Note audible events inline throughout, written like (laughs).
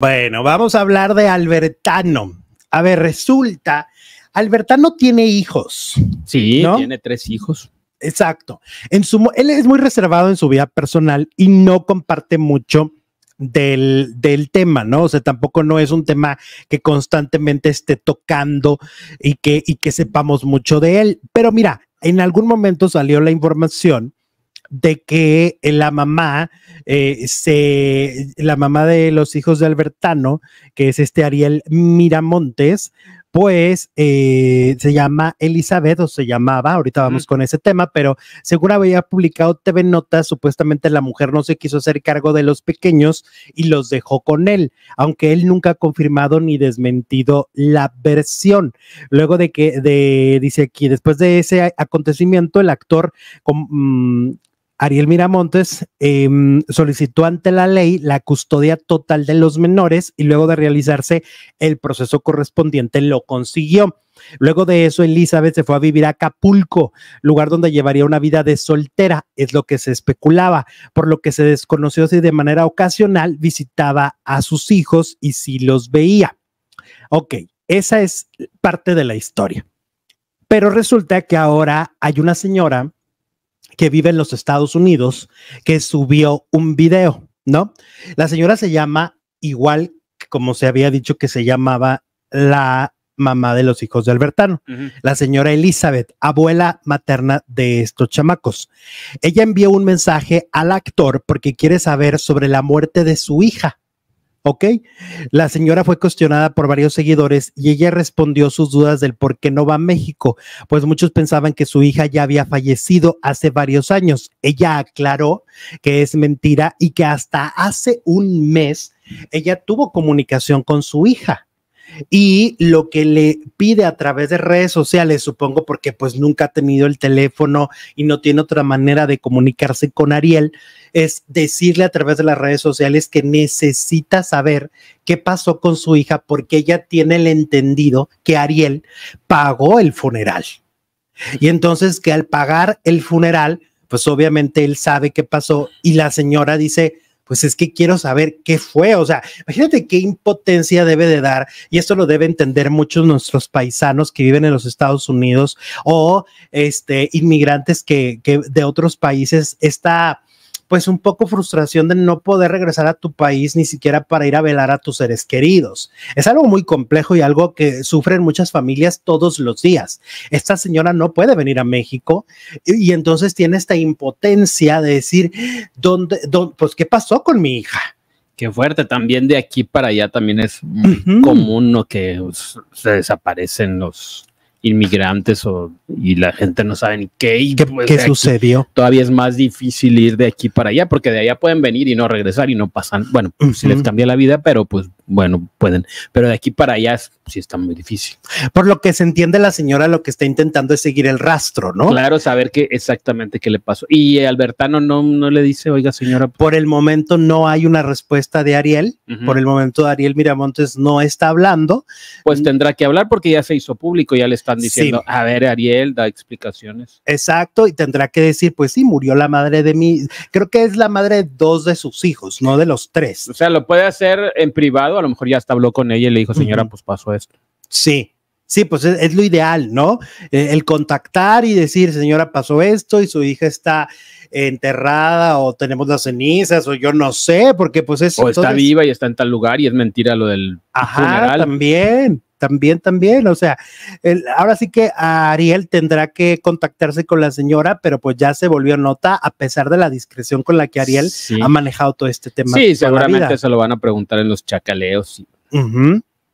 Bueno, vamos a hablar de Albertano. A ver, resulta, Albertano tiene hijos. Sí, tiene tres hijos. Exacto. En su, él es muy reservado en su vida personal y no comparte mucho del, tema, ¿no? O sea, tampoco no es un tema que constantemente esté tocando y que, y que sepamos mucho de él. Pero mira, en algún momento salió la información de que la mamá, eh, se, la mamá de los hijos de Albertano, que es este Ariel Miramontes, pues eh, se llama Elizabeth o se llamaba, ahorita vamos con ese tema, pero según había publicado TV Notas, supuestamente la mujer no se quiso hacer cargo de los pequeños y los dejó con él, aunque él nunca ha confirmado ni desmentido la versión. Luego de que, de, dice aquí, después de ese acontecimiento, el actor mm, Ariel Miramontes em, solicitó ante la ley la custodia total de los menores y luego de realizarse el proceso correspondiente lo consiguió. Luego de eso, Elizabeth se fue a vivir a Acapulco, lugar donde llevaría una vida de soltera, es lo que se especulaba, por lo que se desconoció si de manera ocasional visitaba a sus hijos y si los veía. Ok, esa es parte de la historia. Pero resulta que ahora hay una señora que vive en los Estados Unidos que subió un video, ¿no? La señora se llama igual como se había dicho que se llamaba la mamá de los hijos de Albertano, la señora Elizabeth, abuela materna de estos chamacos. Ella envió un mensaje al actor porque quiere saber sobre la muerte de su hija. ¿ok? La señora fue cuestionada por varios seguidores y ella respondió sus dudas del por qué no va a México, pues muchos pensaban que su hija ya había fallecido hace varios años. Ella aclaró que es mentira y que hasta hace un mes ella tuvo comunicación con su hija y lo que le pide a través de redes sociales, supongo, porque pues nunca ha tenido el teléfono y no tiene otra manera de comunicarse con Ariel, es decirle a través de las redes sociales que necesita saber qué pasó con su hija porque ella tiene el entendido que Ariel pagó el funeral. Y entonces que al pagar el funeral, pues obviamente él sabe qué pasó y la señora dice, pues es que quiero saber qué fue. O sea, imagínate qué impotencia debe de dar, y esto lo debe entender muchos nuestros paisanos que viven en los Estados Unidos o este, inmigrantes que, que de otros países, esta pues un poco frustración de no poder regresar a tu país ni siquiera para ir a velar a tus seres queridos. Es algo muy complejo y algo que sufren muchas familias todos los días. Esta señora no puede venir a México y, entonces tiene esta impotencia de decir, ¿dónde, pues, ¿qué pasó con mi hija? Qué fuerte, también de aquí para allá también es común que pues, se desaparecen los, inmigrantes o, y la gente no sabe ni qué. Y ¿Qué, pues sucedió? Todavía es más difícil ir de aquí para allá porque de allá pueden venir y no regresar y no pasan. Bueno, pues, si les cambia la vida, pero pues bueno, pueden, pero de aquí para allá sí está muy difícil. Por lo que se entiende la señora lo que está intentando es seguir el rastro, ¿no? Claro, saber qué exactamente qué le pasó. Y Albertano no, le dice, oiga señora. Pues por el momento no hay una respuesta de Ariel, por el momento Ariel Miramontes no está hablando. Pues mm. tendrá que hablar porque ya se hizo público, ya le están diciendo, a ver Ariel, da explicaciones. Exacto, y tendrá que decir, pues sí, murió la madre de mi, creo que es la madre de dos de sus hijos, no de los tres. O sea, lo puede hacer en privado a lo mejor ya hasta habló con ella y le dijo, señora, pues pasó esto. Sí, Sí, pues es, lo ideal, ¿no? Eh, el contactar y decir, señora, pasó esto y su hija está enterrada o tenemos las cenizas o yo no sé, porque pues es... O está viva y está en tal lugar y es mentira lo del Ajá, También también, también, o sea, ahora sí que Ariel tendrá que contactarse con la señora, pero pues ya se volvió nota a pesar de la discreción con la que Ariel ha manejado todo este tema. Sí, seguramente se lo van a preguntar en los chacaleos.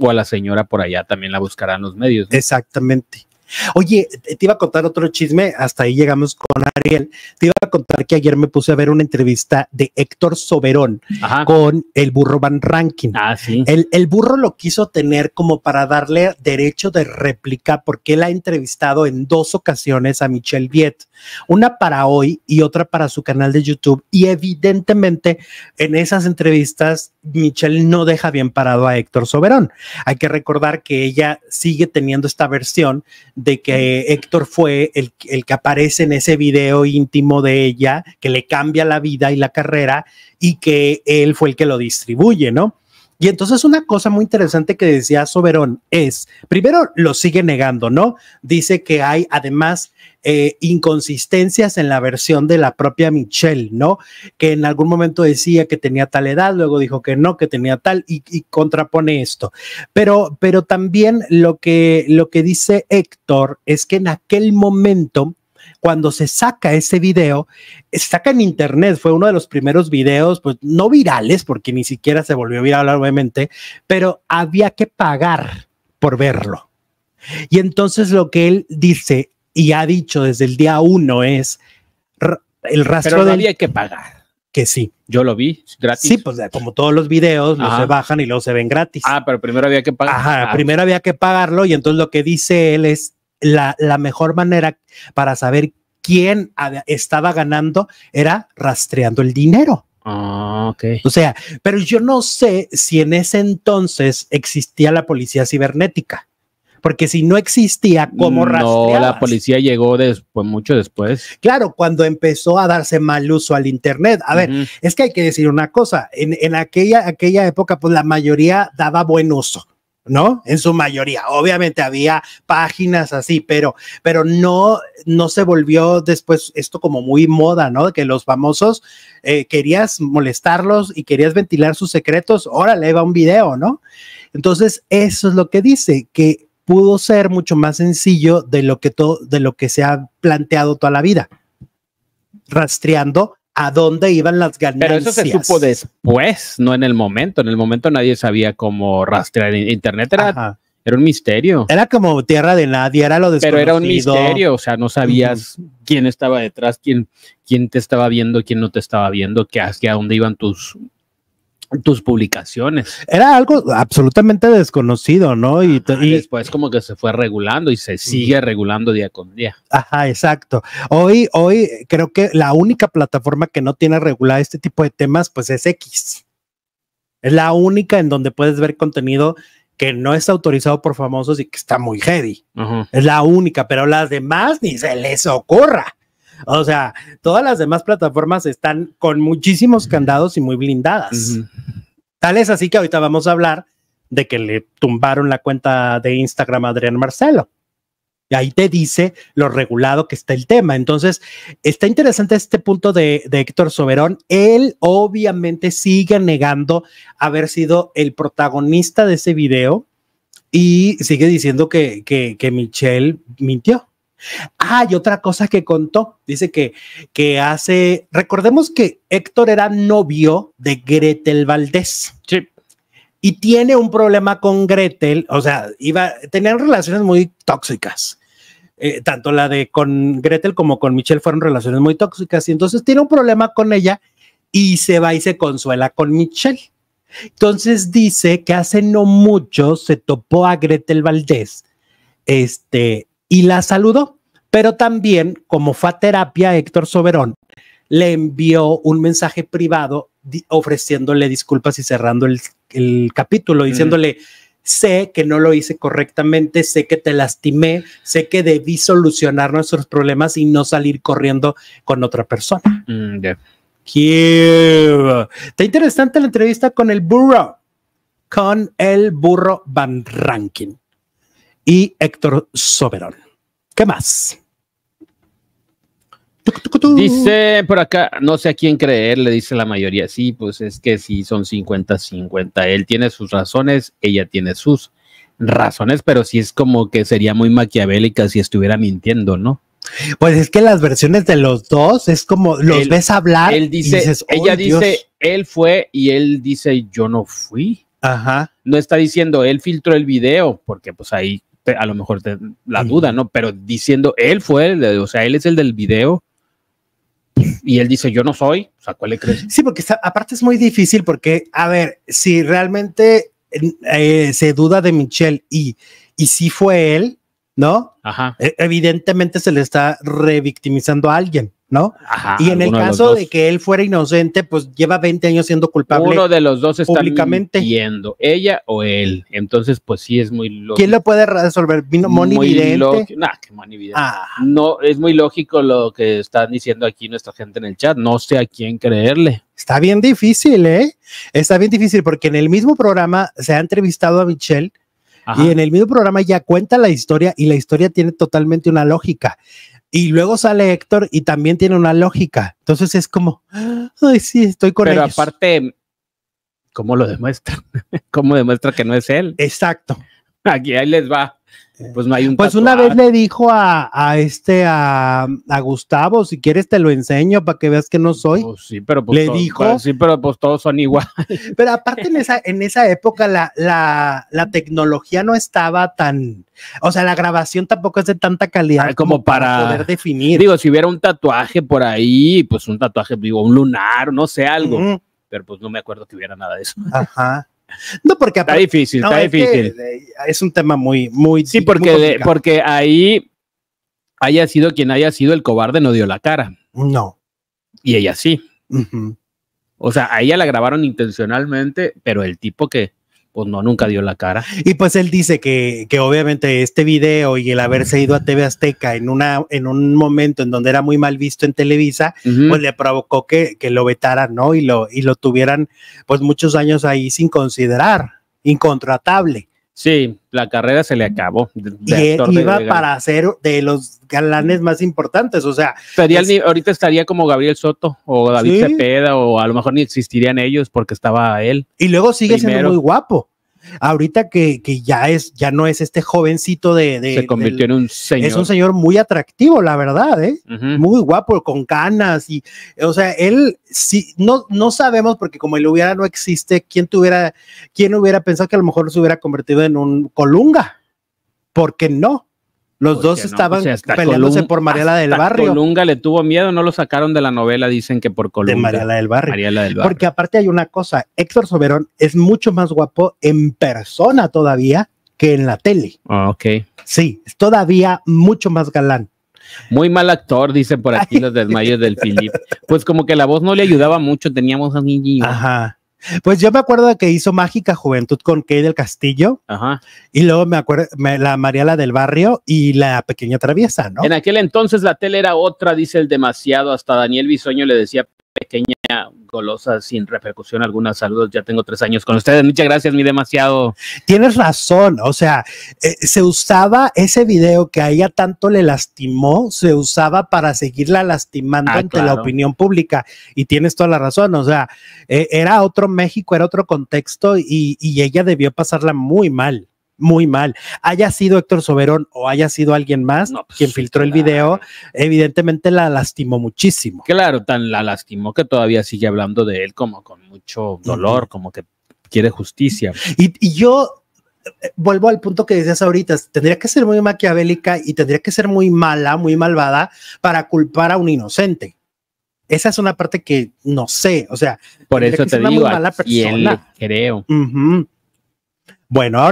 O a la señora por allá también la buscarán los medios. Exactamente. Oye, te iba a contar otro chisme, hasta ahí llegamos con Ariel. Te iba a contar que ayer me puse a ver una entrevista de Héctor Soberón con el burro Van Ranking. Ah, el, el, burro lo quiso tener como para darle derecho de réplica porque él ha entrevistado en dos ocasiones a Michelle Viet, una para hoy y otra para su canal de YouTube. Y evidentemente en esas entrevistas Michelle no deja bien parado a Héctor Soberón. Hay que recordar que ella sigue teniendo esta versión de que Héctor fue el, que aparece en ese video íntimo de ella, que le cambia la vida y la carrera y que él fue el que lo distribuye, ¿no? Y entonces una cosa muy interesante que decía Soberón es, primero lo sigue negando, ¿no? Dice que hay además eh, inconsistencias en la versión de la propia Michelle, ¿no? Que en algún momento decía que tenía tal edad, luego dijo que no, que tenía tal y, contrapone esto. Pero, pero también lo que, lo que dice Héctor es que en aquel momento cuando se saca ese video, se saca en internet, fue uno de los primeros videos, pues no virales, porque ni siquiera se volvió viral obviamente, pero había que pagar por verlo. Y entonces lo que él dice y ha dicho desde el día uno es el rastro pero no había que pagar. Que sí. Yo lo vi gratis. Sí, pues como todos los videos, los se bajan y luego se ven gratis. Ah, pero primero había que pagar. Ajá, ah, primero había que pagarlo y entonces lo que dice él es, la, mejor manera para saber quién estaba ganando era rastreando el dinero. Ah, O sea, pero yo no sé si en ese entonces existía la policía cibernética. Porque si no existía, ¿cómo rastreabas? No, la policía llegó después, mucho después. Claro, cuando empezó a darse mal uso al Internet. A ver, es que hay que decir una cosa. En, en aquella, aquella época, pues la mayoría daba buen uso. ¿no? En su mayoría. Obviamente había páginas así, pero, pero no, no se volvió después esto como muy moda, ¿no? Que los famosos eh, querías molestarlos y querías ventilar sus secretos, órale, va un video, ¿no? Entonces, eso es lo que dice, que pudo ser mucho más sencillo de lo que, todo, de lo que se ha planteado toda la vida, rastreando a dónde iban las ganancias. Pero eso se supo después, no en el momento. En el momento nadie sabía cómo rastrear. Internet era, era un misterio. Era como tierra de nadie, era lo desconocido. Pero era un misterio, o sea, no sabías quién estaba detrás, quién, quién te estaba viendo, quién no te estaba viendo, qué, a dónde iban tus tus publicaciones. Era algo absolutamente desconocido, ¿no? Y, después como que se fue regulando y se sigue regulando día con día. Ajá, exacto. Hoy, hoy creo que la única plataforma que no tiene regulada este tipo de temas, pues es X. Es la única en donde puedes ver contenido que no está autorizado por famosos y que está muy heavy. Es la única, pero las demás ni se les ocurra. O sea, todas las demás plataformas están con muchísimos candados y muy blindadas. Tal es así que ahorita vamos a hablar de que le tumbaron la cuenta de Instagram a Adrián Marcelo. Y ahí te dice lo regulado que está el tema. Entonces, está interesante este punto de, Héctor Soberón. Él obviamente sigue negando haber sido el protagonista de ese video y sigue diciendo que Michelle mintió hay otra cosa que contó, dice que, que hace, recordemos que Héctor era novio de Gretel Valdés. Y tiene un problema con Gretel, o sea, iba, tenían relaciones muy tóxicas. Eh, tanto la de con Gretel como con Michelle fueron relaciones muy tóxicas y entonces tiene un problema con ella y se va y se consuela con Michelle. Entonces dice que hace no mucho se topó a Gretel Valdés este, y la saludó. Pero también, como fue a terapia, Héctor Soberón le envió un mensaje privado ofreciéndole disculpas y cerrando el, capítulo, diciéndole, sé que no lo hice correctamente, sé que te lastimé, sé que debí solucionar nuestros problemas y no salir corriendo con otra persona. Qué mm, Está interesante la entrevista con el burro, con el burro Van Rankin y Héctor Soberón. ¿Qué más? Dice por acá, no sé a quién creer, le dice la mayoría. Sí, pues es que sí, son 50-50. Él tiene sus razones, ella tiene sus razones, pero sí es como que sería muy maquiavélica si estuviera mintiendo, ¿no? Pues es que las versiones de los dos es como los ves hablar. y dices, oh, ella dice, él fue y él dice, yo no fui. Ajá. No está diciendo, él filtró el video, porque pues ahí a lo mejor la duda, ¿no? Pero diciendo, él fue, o sea, él es el del video. Y él dice, yo no soy. O sea, ¿cuál le crees? Sí, porque aparte es muy difícil porque, a ver, si realmente eh, se duda de Michelle y, y si fue él, ¿no? Ajá. E, evidentemente se le está revictimizando a alguien. ¿no? Ajá, y en el caso de, que él fuera inocente, pues lleva 20 años siendo culpable. Uno de los dos está públicamente. mintiendo, ella o él. Entonces, pues sí es muy lógico. ¿Quién lo puede resolver? ¿Monividente? Nah, ah. No, es muy lógico lo que están diciendo aquí nuestra gente en el chat. No sé a quién creerle. Está bien difícil, ¿eh? Está bien difícil porque en el mismo programa se ha entrevistado a Michelle y en el mismo programa ya cuenta la historia y la historia tiene totalmente una lógica. Y luego sale Héctor y también tiene una lógica. Entonces es como, ay, sí, estoy con Pero aparte, ¿cómo lo demuestra? (laughs) ¿Cómo demuestra que no es él? Exacto. Aquí ahí les va pues no hay un Pues una vez le dijo a, a este, a, a, Gustavo, si quieres te lo enseño para que veas que no soy. Pues sí, pero pues le dijo. sí, pero pues todos son igual. (laughs) Pero aparte en esa, en esa época la, la, la, tecnología no estaba tan, o sea, la grabación tampoco es de tanta calidad como, para, poder definir. Digo, si hubiera un tatuaje por ahí, pues un tatuaje, digo, un lunar, no sé, algo. Pero pues no me acuerdo que hubiera nada de eso. Ajá. No, porque está difícil, está difícil. Es un tema muy, muy. Sí, porque, porque ahí haya sido quien haya sido el cobarde, no dio la cara. No. Y ella sí. O sea, a ella la grabaron intencionalmente, pero el tipo que, pues no, nunca dio la cara. Y pues él dice que, que, obviamente este video y el haberse ido a TV Azteca en, una, en un momento en donde era muy mal visto en Televisa, pues le provocó que, que, lo vetaran, ¿no? Y lo, y lo tuvieran pues muchos años ahí sin considerar, incontratable. Sí, la carrera se le acabó. De, iba para ser de los galanes más importantes, o sea. Estaría ahorita estaría como Gabriel Soto o David Cepeda, o a lo mejor ni existirían ellos porque estaba él. Y luego sigue siendo muy guapo. Ahorita que, ya es, ya no es este jovencito de, se convirtió en un señor. Es un señor muy atractivo, la verdad, ¿eh? Muy guapo, con canas y, o sea, él sí, no, no sabemos porque como él hubiera no existe, quién tuviera, quién hubiera pensado que a lo mejor se hubiera convertido en un colunga, porque no los dos pues, estaban peleándose por Mariela del Barrio. Colunga le tuvo miedo, no lo sacaron de la novela, dicen que por Colunga. De Mariela del Barrio. Porque aparte hay una cosa, Héctor Soberón es mucho más guapo en persona todavía que en la tele. Ah, ok. Sí, es todavía mucho más galán. Muy mal actor, dice por aquí los desmayos del Philip. Pues como que la voz no le ayudaba mucho, teníamos a Ajá. Pues yo me acuerdo que hizo Mágica Juventud con Kay del Castillo. Ajá. Y luego me acuerdo me, la Mariala del Barrio y la Pequeña Traviesa, ¿no? En aquel entonces la tele era otra, dice el demasiado. Hasta Daniel Bisoño le decía pequeña golosa sin repercusión alguna. Saludos, ya tengo tres años con ustedes. Muchas gracias, Ni demasiado. Tienes razón, o sea, eh, se usaba ese video que a ella tanto le lastimó, se usaba para seguirla lastimando ah, ante la opinión pública. Y tienes toda la razón, o sea, eh, era otro México, era otro contexto y, y ella debió pasarla muy mal muy mal. Haya sido Héctor Soberón o haya sido alguien más pues, quien filtró el video, evidentemente la lastimó muchísimo. Claro, tan la lastimó que todavía sigue hablando de él como con mucho dolor, como que quiere justicia. Y, yo eh, vuelvo al punto que decías ahorita, tendría que ser muy maquiavélica y tendría que ser muy mala, muy malvada para culpar a un inocente. Esa es una parte que no sé, o sea, por eso te digo, mala persona. creo. Bueno, ahora